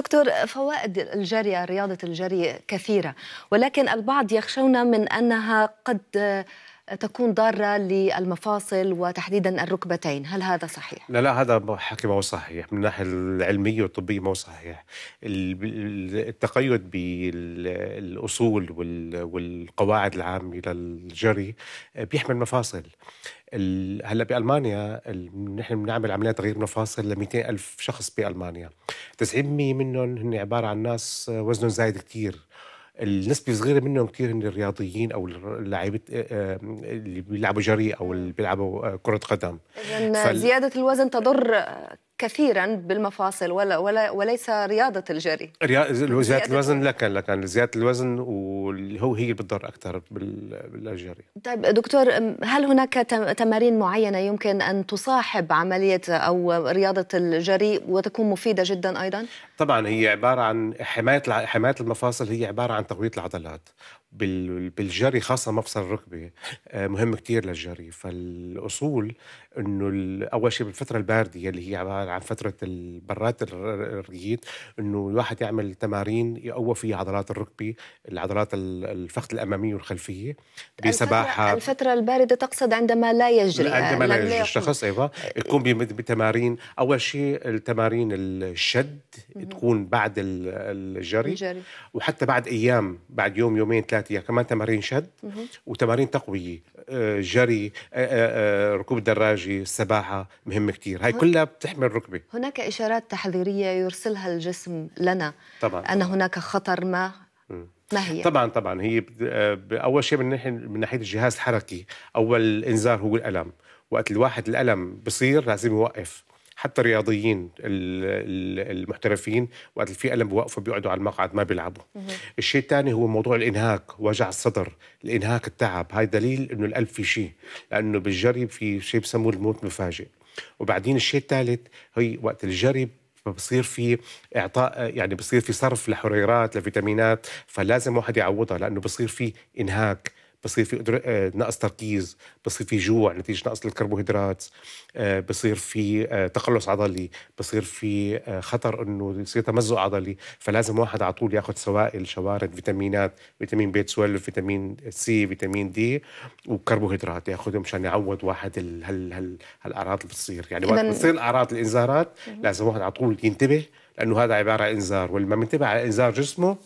دكتور فوائد الجري رياضة الجري كثيرة ولكن البعض يخشون من أنها قد تكون ضارة للمفاصل وتحديدا الركبتين هل هذا صحيح؟ لا لا هذا حكي ما هو صحيح من الناحية العلمية والطبية ما هو صحيح التقيد بالأصول والقواعد العامة للجري بيحمل مفاصل هلا بالمانيا نحن بنعمل عمليات تغيير مفاصل ل ألف شخص بالمانيا 90% منهم هن عباره عن ناس آه، وزنهم زايد كثير النسبة صغيرة منهم كثير هن الرياضيين أو اللاعبة آه، آه، اللي بيلعبوا جري أو اللي بيلعبوا كرة قدم فال... زيادة الوزن تضر كثيرا بالمفاصل ولا, ولا وليس رياضه الجري يعني زياده الوزن لا كان زياده الوزن وهو هي بتضر اكثر بالجري طيب دكتور هل هناك تمارين معينه يمكن ان تصاحب عمليه او رياضه الجري وتكون مفيده جدا ايضا طبعا هي عباره عن حمايه حمايه المفاصل هي عباره عن تقويه العضلات بالجري خاصة مفصل الركبة آه، مهم كتير للجري فالأصول أنه أول شيء بالفترة الباردة اللي هي عبارة عن فترة برات الريت أنه الواحد يعمل تمارين يقوى فيها عضلات الركبة العضلات الفخذ الأمامية والخلفية بسباحة الفترة الباردة تقصد عندما لا يجري آه، عندما لا يجري الشخص أيضا أيوة. يكون بتمارين أول شيء التمارين الشد تكون بعد الجري, الجري. وحتى بعد أيام بعد يوم يومين ثلاثة ذاتيه كمان تمارين شد وتمارين تقويه آه، جري آه، آه، ركوب الدراجه السباحه مهمه كثير هاي كلها بتحمي الركبه هناك اشارات تحذيريه يرسلها الجسم لنا طبعا ان هناك خطر ما ما هي؟ طبعا طبعا هي اول شيء من ناحيه الجهاز الحركي اول انذار هو الالم وقت الواحد الالم بصير لازم يوقف حتى الرياضيين المحترفين وقت في ألم بوقفوا بيقعدوا على المقعد ما بيلعبوا الشيء الثاني هو موضوع الإنهاك وجع الصدر الإنهاك التعب هاي دليل إنه القلب في شيء لأنه بالجري في شيء بسموه الموت مفاجئ وبعدين الشيء الثالث هي وقت الجري فبصير في اعطاء يعني بصير في صرف لحريرات لفيتامينات فلازم واحد يعوضها لانه بصير في انهاك بصير في آه، نقص تركيز بصير في جوع نتيجه نقص الكربوهيدرات آه، بصير في آه، تقلص عضلي بصير في خطر انه يصير تمزق عضلي فلازم واحد على طول ياخذ سوائل شوارد فيتامينات فيتامين بي 12 فيتامين سي فيتامين دي وكربوهيدرات ياخذهم مشان يعوض واحد هال هال هالاعراض اللي بتصير يعني وقت بتصير الاعراض الانذارات لازم واحد على طول ينتبه لانه هذا عباره عن انذار واللي ما منتبه على انذار جسمه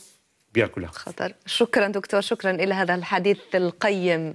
بياكلها خطر شكرا دكتور شكرا إلى هذا الحديث القيم